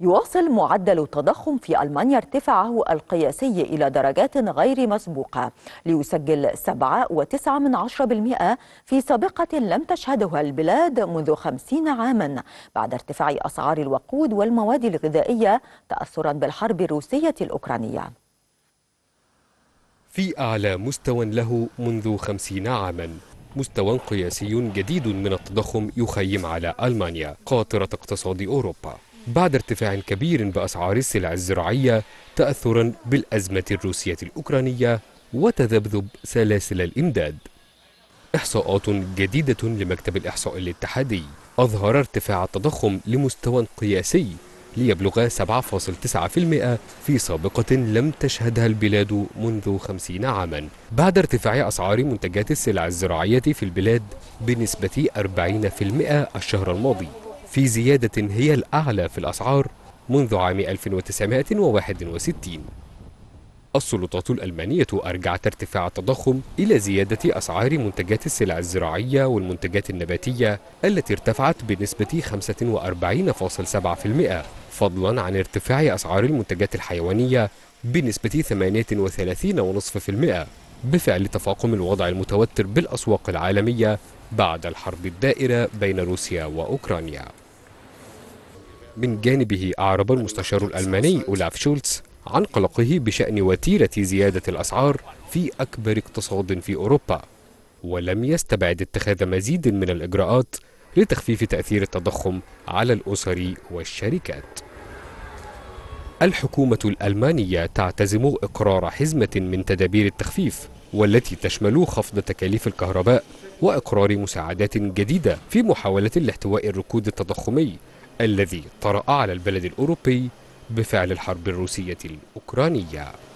يواصل معدل التضخم في ألمانيا ارتفاعه القياسي إلى درجات غير مسبوقة ليسجل 7.9% في سابقة لم تشهدها البلاد منذ 50 عاما بعد ارتفاع أسعار الوقود والمواد الغذائية تأثرا بالحرب الروسية الأوكرانية في أعلى مستوى له منذ 50 عاما مستوى قياسي جديد من التضخم يخيم على ألمانيا قاطرة اقتصاد أوروبا بعد ارتفاع كبير بأسعار السلع الزراعية تأثرا بالأزمة الروسية الأوكرانية وتذبذب سلاسل الإمداد إحصاءات جديدة لمكتب الإحصاء الاتحادي أظهر ارتفاع التضخم لمستوى قياسي ليبلغ 7.9% في سابقة لم تشهدها البلاد منذ 50 عاما بعد ارتفاع أسعار منتجات السلع الزراعية في البلاد بنسبة 40% الشهر الماضي في زيادة هي الأعلى في الأسعار منذ عام 1961 السلطات الألمانية أرجعت ارتفاع التضخم إلى زيادة أسعار منتجات السلع الزراعية والمنتجات النباتية التي ارتفعت بنسبة 45.7% فضلا عن ارتفاع أسعار المنتجات الحيوانية بنسبة 38.5% بفعل تفاقم الوضع المتوتر بالأسواق العالمية بعد الحرب الدائرة بين روسيا وأوكرانيا من جانبه أعرب المستشار الألماني أولاف شولتز عن قلقه بشأن وتيرة زيادة الأسعار في أكبر اقتصاد في أوروبا ولم يستبعد اتخاذ مزيد من الإجراءات لتخفيف تأثير التضخم على الأسر والشركات الحكومة الألمانية تعتزم إقرار حزمة من تدابير التخفيف والتي تشمل خفض تكاليف الكهرباء وإقرار مساعدات جديدة في محاولة لاحتواء الركود التضخمي الذي طرأ على البلد الأوروبي بفعل الحرب الروسية الأوكرانية